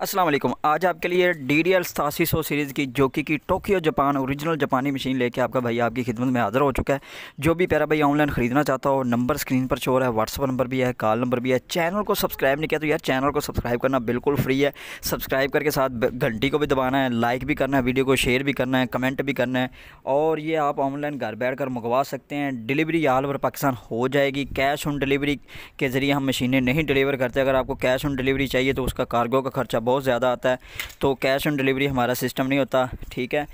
असलम आज आपके लिए डी डी एल सतासी सौ सीरीज़ की जोकी की टोक्यो जापान ओरिजिनल जापानी मशीन लेके आपका भाई आपकी खिदमत में हाज़िर हो चुका है जो भी पैरा भाई ऑनलाइन ख़रीदना चाहता हो नंबर स्क्रीन पर शोर है व्हाट्सअप नंबर भी है कॉल नंबर भी है चैनल को सब्सक्राइब नहीं किया तो यार चैनल को सब्सक्राइब करना बिल्कुल फ्री है सब्सक्राइब करके साथ घंटी को भी दबाना है लाइक भी करना है वीडियो को शेयर भी करना है कमेंट भी करना है और ये आप ऑनलाइन घर बैठ कर मंगवा सकते हैं डिलीवरी ऑल ओवर पाकिस्तान हो जाएगी कैश ऑन डिलीवरी के ज़रिए हम मशीनें नहीं डिलीवर करते अगर आपको कैश ऑन डिलीवरी चाहिए तो उसका कार्गो का खर्चा बहुत ज़्यादा आता है तो कैश ऑन डिलीवरी हमारा सिस्टम नहीं होता ठीक है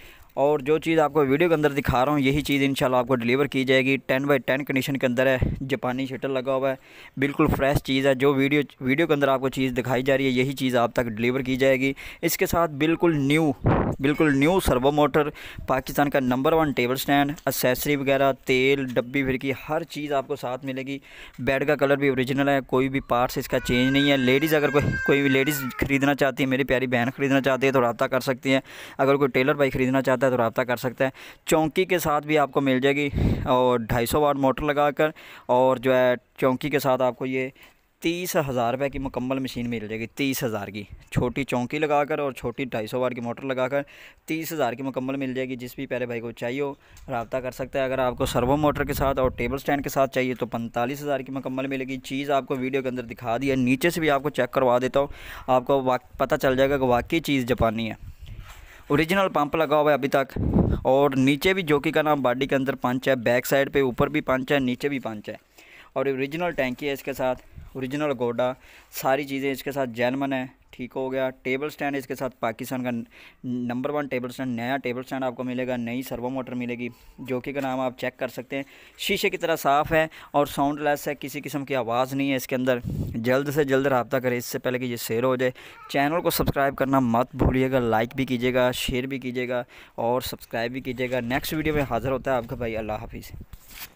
और जो चीज़ आपको वीडियो के अंदर दिखा रहा हूँ यही चीज़ इंशाल्लाह आपको डिलीवर की जाएगी टेन बाई टेन कंडीशन के अंदर है जापानी शटर लगा हुआ है बिल्कुल फ्रेश चीज़ है जो वीडियो वीडियो के अंदर आपको चीज़ दिखाई जा रही है यही चीज़ आप तक डिलीवर की जाएगी इसके साथ बिल्कुल न्यू बिल्कुल न्यू सर्वो मोटर पाकिस्तान का number one table stand accessory वगैरह तेल डब्बी फिरकी हर चीज़ आपको साथ मिलेगी बेड का कलर भी ओरिजिनल है कोई भी पार्ट्स इसका चेंज नहीं है लेडीज़ अगर कोई कोई भी लेडीज़ ख़रीदना चाहती है मेरी प्यारी बहन ख़रीदना चाहती है तो रबता कर सकती है अगर कोई टेलर भाई ख़रीदना चाहता है है तो रबता कर सकते हैं चौंकी के साथ भी आपको मिल जाएगी और ढाई सौ वाट मोटर लगा कर और जो है चौंकी के साथ आपको ये तीस हज़ार रुपये की मुकम्मल मशीन मिल जाएगी तीस हज़ार की छोटी चौंकी लगाकर और छोटी ढाई सौ वाट की मोटर लगाकर तीस हज़ार की मुकम्मल मिल जाएगी जिस भी पहले भाई को चाहिए हो रबता कर सकता है अगर आपको सर्वो मोटर के साथ और टेबल स्टैंड के साथ चाहिए तो पैंतालीस हज़ार की मुकम्मल मिलेगी चीज़ आपको वीडियो के अंदर दिखा दी है नीचे से भी आपको चेक करवा देता हूँ आपको पता चल जाएगा कि वाकई चीज़ जापानी है ओरिजिनल पंप लगा हुआ है अभी तक और नीचे भी जोकी का नाम बॉडी के अंदर पंच है बैक साइड पे ऊपर भी पंच है नीचे भी पंच है और ओरिजिनल टैंकी है इसके साथ ओरिजिनल गोडा सारी चीज़ें इसके साथ जैनमन है ठीक हो गया टेबल स्टैंड इसके साथ पाकिस्तान का नंबर वन टेबल स्टैंड नया टेबल स्टैंड आपको मिलेगा नई सर्वो मोटर मिलेगी जो कि का नाम आप चेक कर सकते हैं शीशे की तरह साफ़ है और साउंड लेस है किसी किस्म की आवाज़ नहीं है इसके अंदर जल्द से जल्द रबता करें इससे पहले कि ये शेयर हो जाए चैनल को सब्सक्राइब करना मत भूलिएगा लाइक भी कीजिएगा शेयर भी कीजिएगा और सब्सक्राइब भी कीजिएगा नेक्स्ट वीडियो में हाज़िर होता है आपका भाई अल्लाह हाफिज़